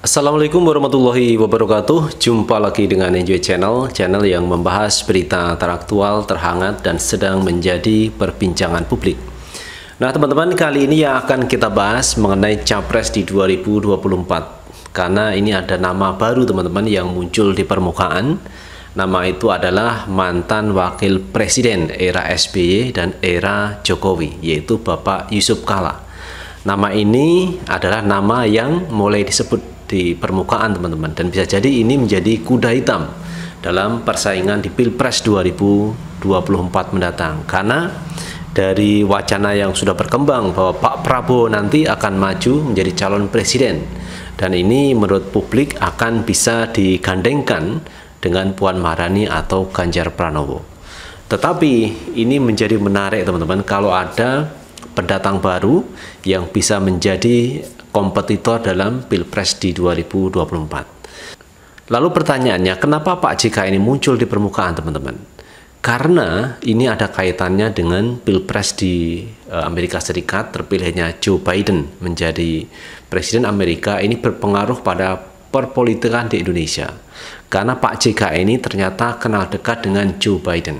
Assalamualaikum warahmatullahi wabarakatuh Jumpa lagi dengan Enjoy Channel Channel yang membahas berita teraktual, terhangat, dan sedang menjadi perbincangan publik Nah teman-teman kali ini yang akan kita bahas mengenai Capres di 2024 Karena ini ada nama baru teman-teman yang muncul di permukaan Nama itu adalah mantan wakil presiden era SBY dan era Jokowi, yaitu Bapak Yusuf Kala. Nama ini adalah nama yang mulai disebut di permukaan teman-teman dan bisa jadi ini menjadi kuda hitam dalam persaingan di Pilpres 2024 mendatang karena dari wacana yang sudah berkembang bahwa Pak Prabowo nanti akan maju menjadi calon presiden dan ini menurut publik akan bisa digandengkan dengan Puan Maharani atau Ganjar Pranowo. Tetapi ini menjadi menarik teman-teman kalau ada pendatang baru yang bisa menjadi kompetitor dalam Pilpres di 2024. Lalu pertanyaannya, kenapa Pak jika ini muncul di permukaan teman-teman? Karena ini ada kaitannya dengan Pilpres di eh, Amerika Serikat, terpilihnya Joe Biden menjadi Presiden Amerika, ini berpengaruh pada perpolitikan di Indonesia. Karena Pak JK ini ternyata kenal dekat dengan Joe Biden.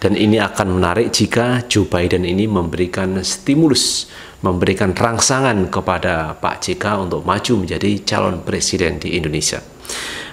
Dan ini akan menarik jika Joe Biden ini memberikan stimulus, memberikan rangsangan kepada Pak JK untuk maju menjadi calon presiden di Indonesia.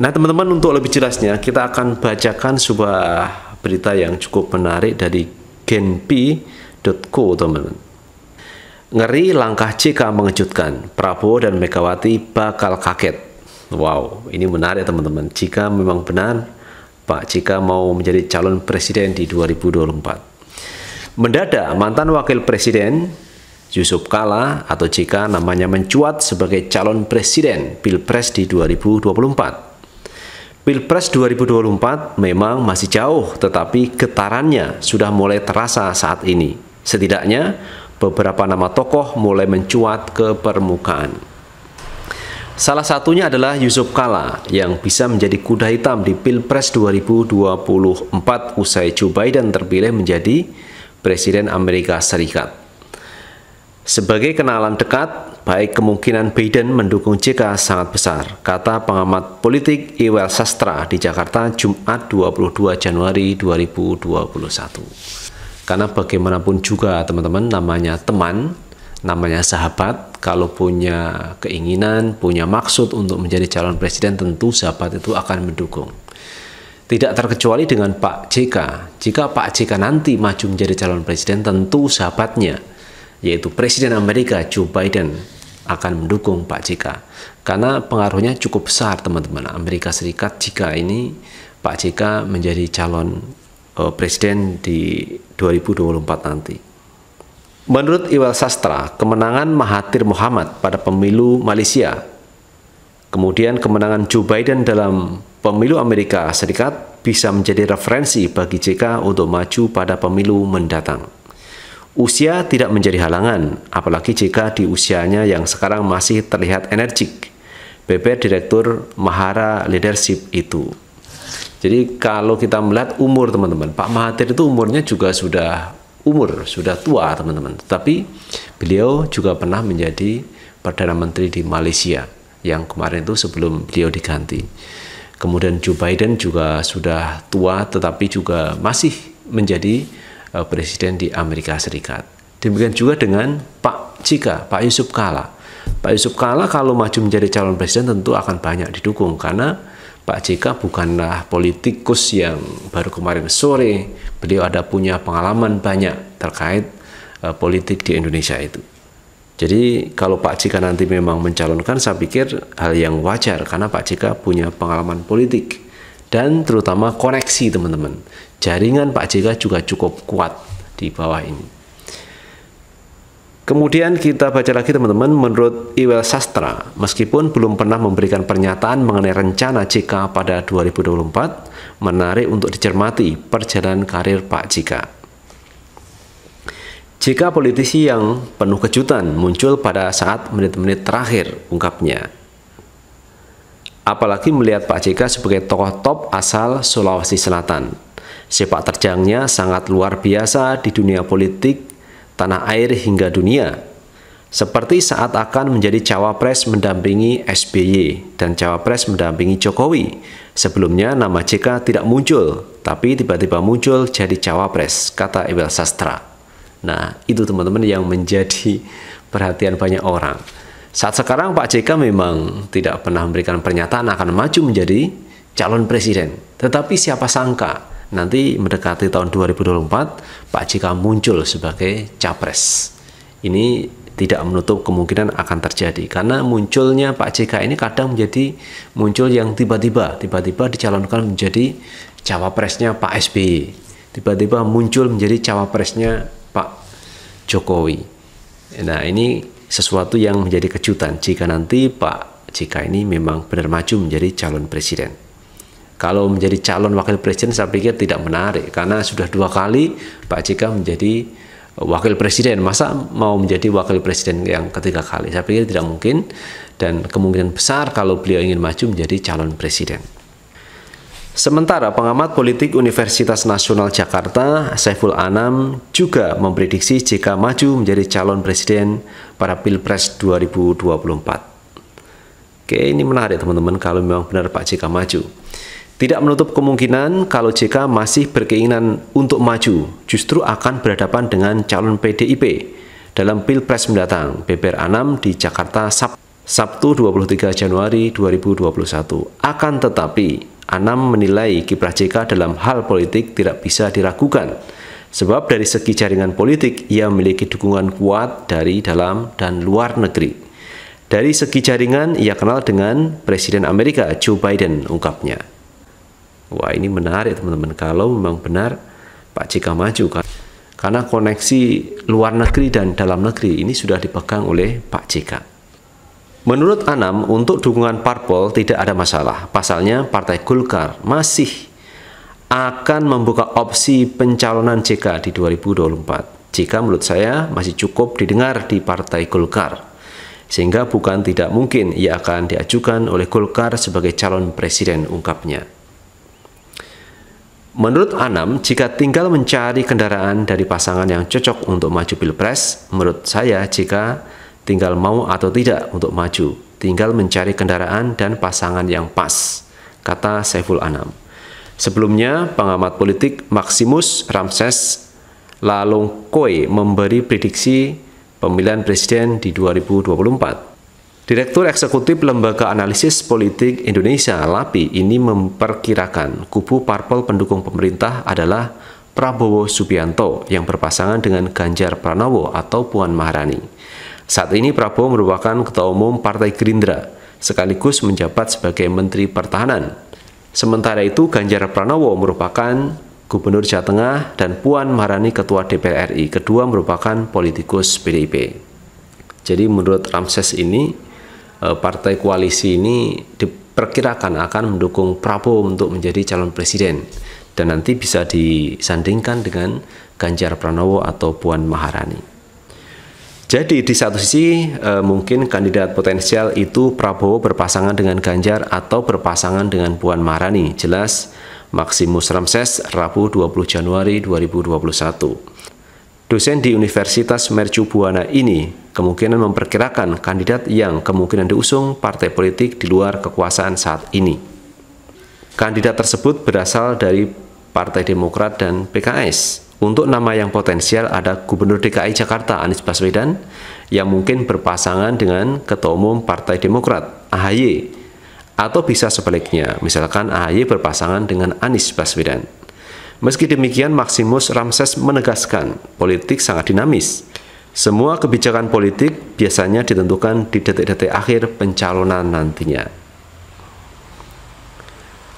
Nah teman-teman untuk lebih jelasnya kita akan bacakan sebuah berita yang cukup menarik dari genpi.co teman-teman. Ngeri langkah JK mengejutkan, Prabowo dan Megawati bakal kaget. Wow, ini menarik teman-teman. Jika memang benar Pak Jika mau menjadi calon presiden di 2024. Mendadak mantan wakil presiden Yusuf Kala atau Jika namanya mencuat sebagai calon presiden Pilpres di 2024. Pilpres 2024 memang masih jauh tetapi getarannya sudah mulai terasa saat ini. Setidaknya beberapa nama tokoh mulai mencuat ke permukaan. Salah satunya adalah Yusuf Kala yang bisa menjadi kuda hitam di Pilpres 2024 usai Joe Biden terpilih menjadi Presiden Amerika Serikat. Sebagai kenalan dekat, baik kemungkinan Biden mendukung JK sangat besar, kata pengamat politik Iwel Sastra di Jakarta Jumat 22 Januari 2021. Karena bagaimanapun juga teman-teman namanya teman, namanya sahabat kalau punya keinginan, punya maksud untuk menjadi calon presiden tentu sahabat itu akan mendukung. Tidak terkecuali dengan Pak JK. Jika Pak JK nanti maju menjadi calon presiden tentu sahabatnya yaitu Presiden Amerika Joe Biden akan mendukung Pak JK karena pengaruhnya cukup besar teman-teman Amerika Serikat jika ini Pak JK menjadi calon uh, presiden di 2024 nanti. Menurut Iwal Sastra, kemenangan Mahathir Muhammad pada pemilu Malaysia, kemudian kemenangan Joe Biden dalam pemilu Amerika Serikat bisa menjadi referensi bagi JK untuk maju pada pemilu mendatang. Usia tidak menjadi halangan, apalagi JK di usianya yang sekarang masih terlihat energik. Beber Direktur Mahara Leadership itu. Jadi kalau kita melihat umur teman-teman, Pak Mahathir itu umurnya juga sudah umur, sudah tua teman-teman. tapi beliau juga pernah menjadi Perdana Menteri di Malaysia yang kemarin itu sebelum beliau diganti. Kemudian Joe Biden juga sudah tua tetapi juga masih menjadi uh, presiden di Amerika Serikat. Demikian juga dengan Pak Cika, Pak Yusuf Kala. Pak Yusuf Kala kalau maju menjadi calon presiden tentu akan banyak didukung karena Pak JK bukanlah politikus yang baru kemarin sore. Beliau ada punya pengalaman banyak terkait uh, politik di Indonesia itu. Jadi kalau Pak JK nanti memang mencalonkan, saya pikir hal yang wajar karena Pak JK punya pengalaman politik dan terutama koneksi teman-teman. Jaringan Pak JK juga cukup kuat di bawah ini. Kemudian kita baca lagi teman-teman menurut Iwel Sastra, meskipun belum pernah memberikan pernyataan mengenai rencana JK pada 2024, menarik untuk dicermati perjalanan karir Pak JK. JK politisi yang penuh kejutan muncul pada saat menit-menit terakhir ungkapnya. Apalagi melihat Pak JK sebagai tokoh top asal Sulawesi Selatan. Sepak terjangnya sangat luar biasa di dunia politik tanah air hingga dunia. Seperti saat akan menjadi cawapres mendampingi SBY dan cawapres mendampingi Jokowi. Sebelumnya nama JK tidak muncul, tapi tiba-tiba muncul jadi cawapres, kata Ibel Sastra. Nah, itu teman-teman yang menjadi perhatian banyak orang. Saat sekarang Pak JK memang tidak pernah memberikan pernyataan akan maju menjadi calon presiden. Tetapi siapa sangka nanti mendekati tahun 2024 Pak JK muncul sebagai capres. Ini tidak menutup kemungkinan akan terjadi karena munculnya Pak JK ini kadang menjadi muncul yang tiba-tiba, tiba-tiba dicalonkan menjadi cawapresnya Pak SBY, tiba-tiba muncul menjadi cawapresnya Pak Jokowi. Nah, ini sesuatu yang menjadi kejutan jika nanti Pak JK ini memang benar maju menjadi calon presiden kalau menjadi calon wakil presiden saya pikir tidak menarik karena sudah dua kali Pak JK menjadi eh, wakil presiden masa mau menjadi wakil presiden yang ketiga kali saya pikir tidak mungkin dan kemungkinan besar kalau beliau ingin maju menjadi calon presiden Sementara pengamat politik Universitas Nasional Jakarta, Saiful Anam, juga memprediksi jika maju menjadi calon presiden pada Pilpres 2024. Oke, ini menarik teman-teman kalau memang benar Pak JK maju. Tidak menutup kemungkinan kalau JK masih berkeinginan untuk maju, justru akan berhadapan dengan calon PDIP dalam Pilpres mendatang, Beber Anam di Jakarta Sab Sabtu 23 Januari 2021. Akan tetapi, Anam menilai kiprah JK dalam hal politik tidak bisa diragukan, sebab dari segi jaringan politik ia memiliki dukungan kuat dari dalam dan luar negeri. Dari segi jaringan, ia kenal dengan Presiden Amerika Joe Biden, ungkapnya. Wah ini menarik ya, teman-teman kalau memang benar Pak Jk maju kan karena koneksi luar negeri dan dalam negeri ini sudah dipegang oleh Pak JK. Menurut Anam, untuk dukungan parpol tidak ada masalah. Pasalnya Partai Golkar masih akan membuka opsi pencalonan JK di 2024. JK menurut saya masih cukup didengar di Partai Golkar. Sehingga bukan tidak mungkin ia akan diajukan oleh Golkar sebagai calon presiden ungkapnya. Menurut Anam, jika tinggal mencari kendaraan dari pasangan yang cocok untuk maju pilpres, menurut saya jika tinggal mau atau tidak untuk maju, tinggal mencari kendaraan dan pasangan yang pas, kata Saiful Anam. Sebelumnya, pengamat politik Maximus Ramses Lalongkoe memberi prediksi pemilihan presiden di 2024. Direktur Eksekutif Lembaga Analisis Politik Indonesia LAPI ini memperkirakan kubu parpol pendukung pemerintah adalah Prabowo Subianto yang berpasangan dengan Ganjar Pranowo atau Puan Maharani. Saat ini Prabowo merupakan Ketua Umum Partai Gerindra, sekaligus menjabat sebagai Menteri Pertahanan. Sementara itu Ganjar Pranowo merupakan Gubernur Jawa Tengah dan Puan Maharani Ketua DPR RI, kedua merupakan politikus PDIP. Jadi menurut Ramses ini Eh, partai koalisi ini diperkirakan akan mendukung Prabowo untuk menjadi calon presiden dan nanti bisa disandingkan dengan Ganjar Pranowo atau Puan Maharani. Jadi di satu sisi e, mungkin kandidat potensial itu Prabowo berpasangan dengan Ganjar atau berpasangan dengan Puan Maharani. Jelas Maximus Ramses Rabu 20 Januari 2021. Dosen di Universitas Mercu Buana ini kemungkinan memperkirakan kandidat yang kemungkinan diusung partai politik di luar kekuasaan saat ini. Kandidat tersebut berasal dari Partai Demokrat dan PKS. Untuk nama yang potensial ada Gubernur DKI Jakarta Anies Baswedan yang mungkin berpasangan dengan Ketua Umum Partai Demokrat AHY atau bisa sebaliknya, misalkan AHY berpasangan dengan Anies Baswedan. Meski demikian, Maximus Ramses menegaskan politik sangat dinamis semua kebijakan politik biasanya ditentukan di detik-detik akhir pencalonan nantinya.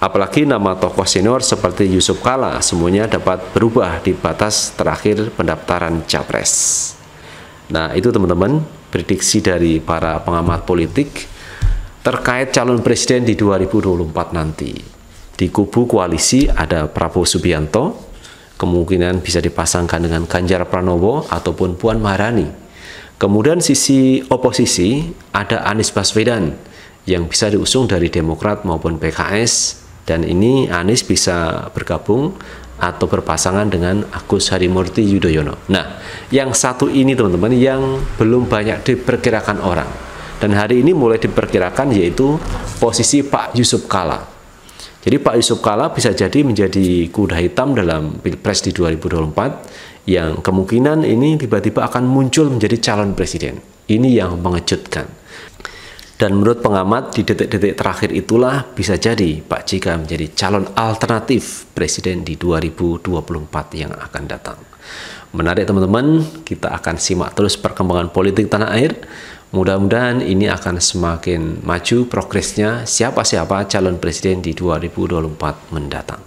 Apalagi nama tokoh senior seperti Yusuf Kala semuanya dapat berubah di batas terakhir pendaftaran capres. Nah itu teman-teman prediksi dari para pengamat politik terkait calon presiden di 2024 nanti. Di kubu koalisi ada Prabowo Subianto, kemungkinan bisa dipasangkan dengan Ganjar Pranowo ataupun Puan Maharani. Kemudian sisi oposisi ada Anies Baswedan yang bisa diusung dari Demokrat maupun PKS dan ini Anies bisa bergabung atau berpasangan dengan Agus Harimurti Yudhoyono. Nah, yang satu ini teman-teman yang belum banyak diperkirakan orang dan hari ini mulai diperkirakan yaitu posisi Pak Yusuf Kala jadi Pak Yusuf Kala bisa jadi menjadi kuda hitam dalam Pilpres di 2024 yang kemungkinan ini tiba-tiba akan muncul menjadi calon presiden. Ini yang mengejutkan. Dan menurut pengamat di detik-detik terakhir itulah bisa jadi Pak Jika menjadi calon alternatif presiden di 2024 yang akan datang. Menarik teman-teman, kita akan simak terus perkembangan politik tanah air. Mudah-mudahan ini akan semakin maju progresnya siapa-siapa calon presiden di 2024 mendatang.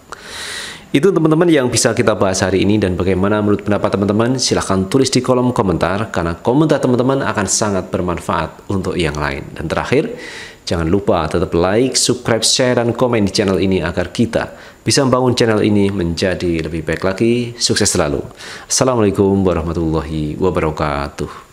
Itu teman-teman yang bisa kita bahas hari ini dan bagaimana menurut pendapat teman-teman silahkan tulis di kolom komentar karena komentar teman-teman akan sangat bermanfaat untuk yang lain. Dan terakhir, jangan lupa tetap like, subscribe, share, dan komen di channel ini agar kita bisa membangun channel ini menjadi lebih baik lagi. Sukses selalu. Assalamualaikum warahmatullahi wabarakatuh.